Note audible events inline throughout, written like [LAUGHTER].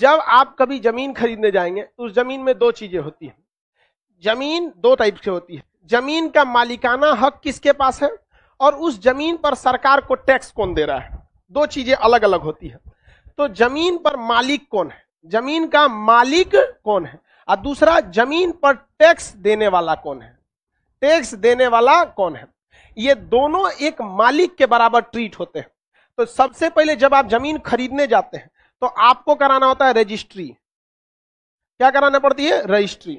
जब आप कभी जमीन खरीदने जाएंगे तो उस जमीन में दो चीजें होती हैं जमीन दो टाइप से होती है जमीन का मालिकाना हक किसके पास है और उस जमीन पर सरकार को टैक्स कौन दे रहा है दो चीजें अलग अलग होती है तो जमीन पर मालिक कौन है जमीन का मालिक कौन है और दूसरा जमीन पर टैक्स देने वाला कौन है टैक्स देने वाला कौन है ये दोनों एक मालिक के बराबर ट्रीट होते हैं तो सबसे पहले जब आप जमीन खरीदने जाते हैं तो आपको कराना होता है रजिस्ट्री क्या कराना पड़ती है रजिस्ट्री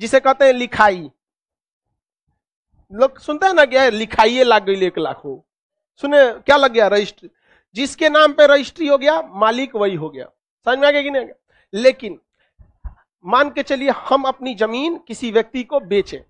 जिसे कहते हैं लिखाई लोग सुनते हैं ना क्या लिखाइए लग गई एक लाख हो सुने क्या लग गया रजिस्ट्री जिसके नाम पे रजिस्ट्री हो गया मालिक वही हो गया समझ में आ गया कि नहीं लेकिन मान के चलिए हम अपनी जमीन किसी व्यक्ति को बेचे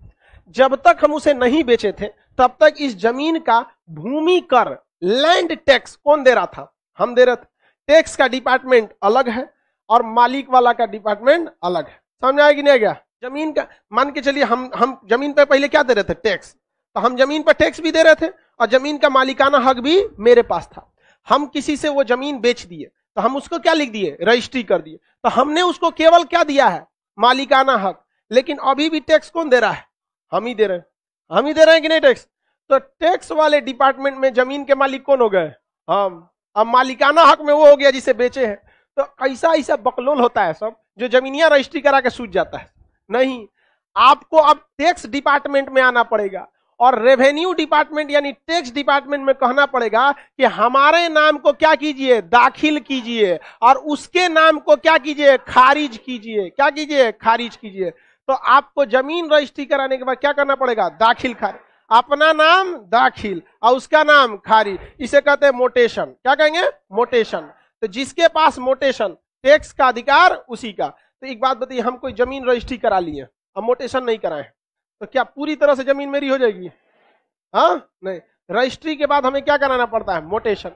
जब तक हम उसे नहीं बेचे थे तब तक इस जमीन का भूमि कर लैंड टैक्स कौन दे रहा था हम दे रहे थे टैक्स का डिपार्टमेंट अलग है और मालिक वाला का डिपार्टमेंट अलग है समझ आएगी नहीं गया जमीन का मान के चलिए हम हम जमीन पर पहले क्या दे रहे थे टैक्स तो हम जमीन पर टैक्स भी दे रहे थे और जमीन का मालिकाना हक भी मेरे पास था हम किसी से वो जमीन बेच दिए तो हम उसको क्या लिख दिए रजिस्ट्री कर दिए तो हमने उसको केवल क्या दिया है मालिकाना हक लेकिन अभी भी टैक्स कौन दे रहा है हम ही दे रहे हैं हम ही दे रहे हैं कि नहीं टैक्स तो टैक्स वाले डिपार्टमेंट में जमीन के मालिक कौन हो गए हम अब मालिकाना हक में वो हो गया जिसे बेचे हैं तो ऐसा ऐसा बकलोल होता है सब जो जमीनिया रजिस्ट्री करा के सूझ जाता है नहीं आपको अब टैक्स डिपार्टमेंट में आना पड़ेगा और रेवेन्यू डिपार्टमेंट यानी टैक्स डिपार्टमेंट में कहना पड़ेगा कि हमारे नाम को क्या कीजिए दाखिल कीजिए और उसके नाम को क्या कीजिए खारिज कीजिए क्या कीजिए खारिज कीजिए तो आपको जमीन रजिस्ट्री कराने के बाद क्या करना पड़ेगा दाखिल खारिज अपना नाम दाखिल और उसका नाम खारिज इसे कहते हैं मोटेशन क्या कहेंगे मोटेशन तो जिसके पास मोटेशन टैक्स का अधिकार उसी का तो एक बात बताइए हम कोई जमीन रजिस्ट्री करा लिए हम मोटेशन नहीं कराए तो क्या पूरी तरह से जमीन मेरी हो जाएगी हाँ नहीं रजिस्ट्री के बाद हमें क्या कराना पड़ता है मोटेशन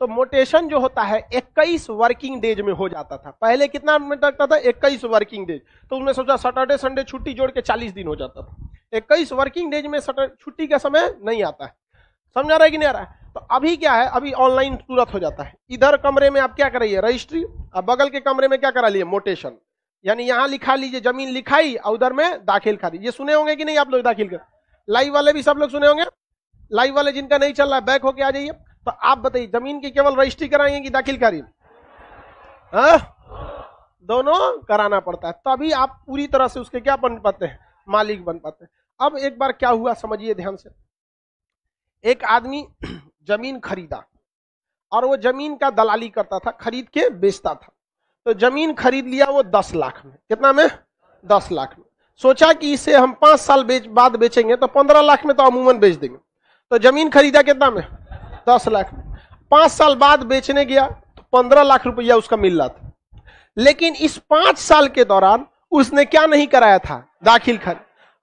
तो मोटेशन जो होता है 21 वर्किंग डेज में हो जाता था पहले कितना मिनट लगता था 21 वर्किंग डेज तो उन्होंने सोचा सैटरडे संडे छुट्टी जोड़ के 40 दिन हो जाता था इक्कीस वर्किंग डेज में छुट्टी का समय नहीं आता है समझ आ रहा है कि नहीं आ रहा है तो अभी क्या है अभी ऑनलाइन तुरंत हो जाता है इधर कमरे में आप क्या करिए रजिस्ट्री और बगल के कमरे में क्या करा लिए मोटेशन यानी यहाँ लिखा लीजिए जमीन लिखाई और उधर में दाखिल खा ये सुने होंगे कि नहीं आप लोग दाखिल कर लाइव वाले भी सब लोग सुने होंगे लाइव वाले जिनका नहीं चल रहा है बैक होके आ जाइए तो आप बताइए जमीन की केवल रजिस्ट्री कराइए कि दाखिल खारिज हाँ? दोनों कराना पड़ता है तभी आप पूरी तरह से उसके क्या बन पाते हैं मालिक बन पाते हैं अब एक बार क्या हुआ समझिए ध्यान से एक आदमी [CLEARS THROAT] जमीन खरीदा और वो जमीन का दलाली करता था खरीद के बेचता था तो जमीन खरीद लिया वो दस लाख में कितना में दस लाख में सोचा कि इसे हम पांच साल बेच बाद बेचेंगे तो पंद्रह लाख में तो अमूमन बेच देंगे तो जमीन खरीदा कितना में दस लाख में पांच साल बाद बेचने गया तो पंद्रह लाख रुपया उसका मिल रहा था लेकिन इस पांच साल के दौरान उसने क्या नहीं कराया था दाखिल खर्च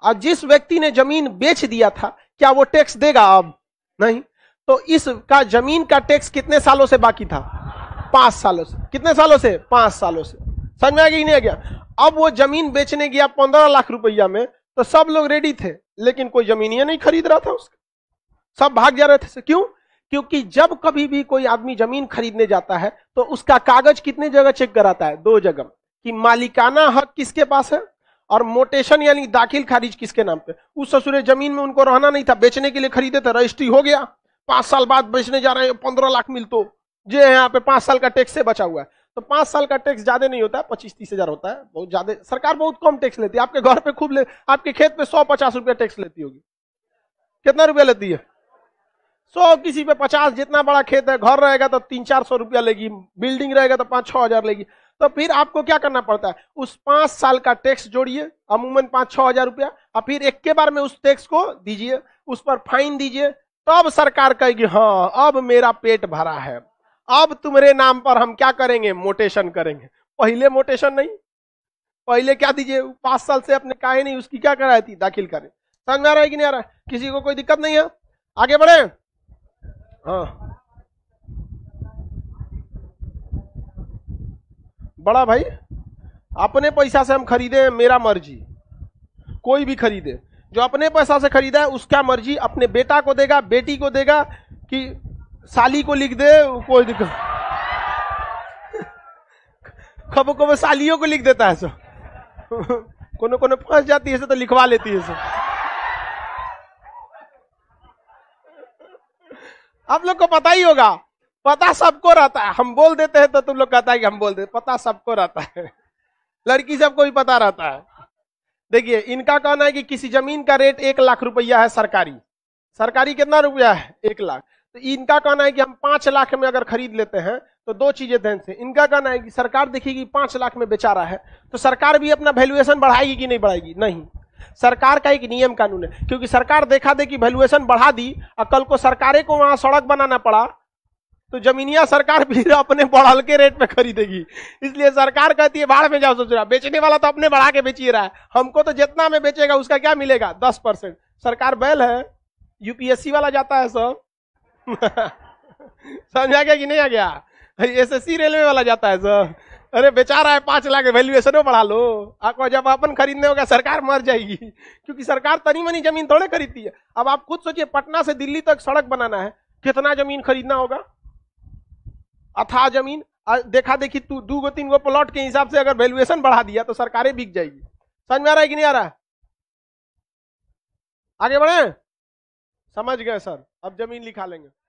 और जिस व्यक्ति ने जमीन बेच दिया था क्या वो टैक्स देगा अब नहीं तो इसका जमीन का टैक्स कितने सालों से बाकी था पांच सालों से कितने सालों से पांच सालों से समझ में आ गया नहीं आ गया अब वो जमीन बेचने गया पंद्रह लाख रुपया में तो सब लोग रेडी थे लेकिन कोई जमीन ये नहीं खरीद रहा था उसका सब भाग जा रहे थे क्यों क्योंकि जब कभी भी कोई आदमी जमीन खरीदने जाता है तो उसका कागज कितने जगह चेक कराता है दो जगह कि मालिकाना हक किसके पास है और मोटेशन यानी दाखिल खारिज किसके नाम पे उस ससुरे जमीन में उनको रहना नहीं था बेचने के लिए खरीदे थे रजिस्ट्री हो गया पांच साल बाद बेचने जा रहे हैं पंद्रह लाख मिल तो जे है यहाँ पे पांच साल का टैक्स से बचा हुआ है तो पांच साल का टैक्स ज्यादा नहीं होता है पच्चीस तीस हजार होता है बहुत ज्यादा सरकार बहुत कम टैक्स लेती है आपके घर पे खूब ले आपके खेत पे सौ पचास रुपया टैक्स लेती होगी कितना रुपया लेती है सौ किसी पे पचास जितना बड़ा खेत है घर रहेगा तो तीन चार सौ रुपया लेगी बिल्डिंग रहेगा तो पांच छह हजार लेगी तो फिर आपको क्या करना पड़ता है उस पांच साल का टैक्स जोड़िए अमूमन पांच छह हजार रुपया और फिर एक के बार में उस टैक्स को दीजिए उस पर फाइन दीजिए तब तो सरकार कहेगी हाँ अब मेरा पेट भरा है अब तुम्हारे नाम पर हम क्या करेंगे मोटेशन करेंगे पहले मोटेशन नहीं पहले क्या दीजिए पांच साल से अपने काहे नहीं उसकी क्या कराई थी दाखिल करें समझ आ रहा है कि नहीं आ रहा है किसी को कोई दिक्कत नहीं है आगे बढ़े हाँ बड़ा भाई अपने पैसा से हम खरीदे मेरा मर्जी कोई भी खरीदे जो अपने पैसा से खरीदा है उसका मर्जी अपने बेटा को देगा बेटी को देगा कि साली को लिख दे कोई दिक्कत कबो कबो सालियों को लिख देता है सो कोनो कोनो फंस जाती है तो लिखवा लेती है सो आप लोग को पता ही होगा पता सबको रहता है हम बोल देते हैं तो तुम लोग कहता है कि हम बोल देते पता सबको रहता है [LAUGHS] लड़की सबको भी पता रहता है देखिए इनका कहना है कि किसी जमीन का रेट एक लाख रुपया है सरकारी सरकारी कितना रुपया है एक लाख तो इनका कहना है कि हम पांच लाख में अगर खरीद लेते हैं तो दो चीजें ध्यान से इनका कहना है कि सरकार देखेगी पांच लाख में बेचा रहा है तो सरकार भी अपना वैल्यूएशन बढ़ाएगी कि नहीं बढ़ाएगी नहीं सरकार का एक नियम कानून है क्योंकि सरकार देखा दे कि वैल्यूएशन बढ़ा दी और कल को सरकारें को वहां सड़क बनाना पड़ा तो जमीनिया सरकार फिर [LAUGHS] अपने बढ़ल के रेट में खरीदेगी इसलिए सरकार कहती है बाढ़ में जाओ सोच रहा बेचने वाला तो अपने बढ़ा के ही रहा है हमको तो जितना में बेचेगा उसका क्या मिलेगा दस परसेंट सरकार बैल है यूपीएससी वाला जाता है सब [LAUGHS] समझ आ गया कि नहीं आ गया एस एस सी रेलवे वाला जाता है सर अरे बेचारा है पांच लाख वैल्यूएशन बढ़ा लो आपको जब अपन खरीदने होगा सरकार मर जाएगी क्योंकि सरकार तनी मनी जमीन थोड़े खरीदती है अब आप खुद सोचिए पटना से दिल्ली तक सड़क बनाना है कितना जमीन खरीदना होगा अथा जमीन देखा देखी तू दू गो तीन गो प्लॉट के हिसाब से अगर वैल्यूएशन बढ़ा दिया तो सरकारें बिक जाएगी समझ में आ रहा है कि नहीं आ रहा है आगे बढ़े समझ गए सर अब जमीन लिखा लेंगे